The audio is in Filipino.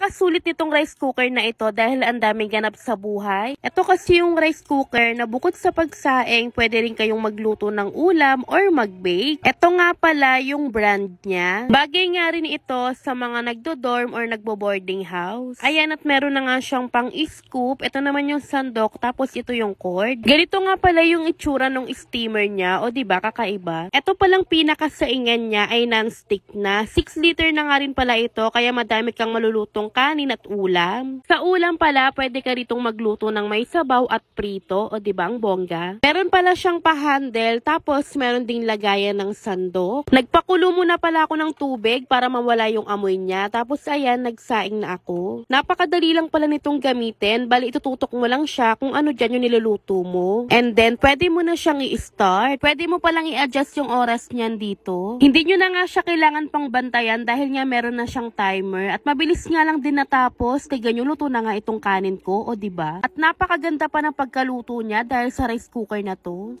Napakasulit nitong rice cooker na ito dahil ang daming ganap sa buhay. Ito kasi yung rice cooker na bukod sa pagsaing, pwede rin kayong magluto ng ulam or mag-bake. Ito nga pala yung brand niya. Bagay nga rin ito sa mga nagdo-dorm or nagbo-boarding house. Ayan at meron na nga siyang pang-scoop. Ito naman yung sandok tapos ito yung cord. Ganito nga pala yung itsura ng steamer niya o 'di ba kakaiba. Ito palang pinakasaingan niya ay non-stick na. 6 liter na nga rin pala ito kaya madami kang malulutong ng kanin at ulam. Sa ulam pala, pwede ka ritong magluto ng may sabaw at prito, o di ba ang bongga? Meron pala siyang pahandle, tapos meron ding lagayan ng sandok. Nagpakulo muna pala ako ng tubig para mawala yung amoy niya, tapos ayan, nagsaing na ako. Napakadali lang pala nitong gamitin, bali itututok mo lang siya kung ano dyan yung niluluto mo. And then, pwede mo na siyang i-start. Pwede mo palang i-adjust yung oras niyan dito. Hindi nyo na nga siya kailangan pang bantayan dahil nga meron na siyang timer at mabilis nga lang lang din natapos kay ganyan luto na nga itong kanin ko, o ba? At napakaganda pa ng pagkaluto niya dahil sa rice cooker na to.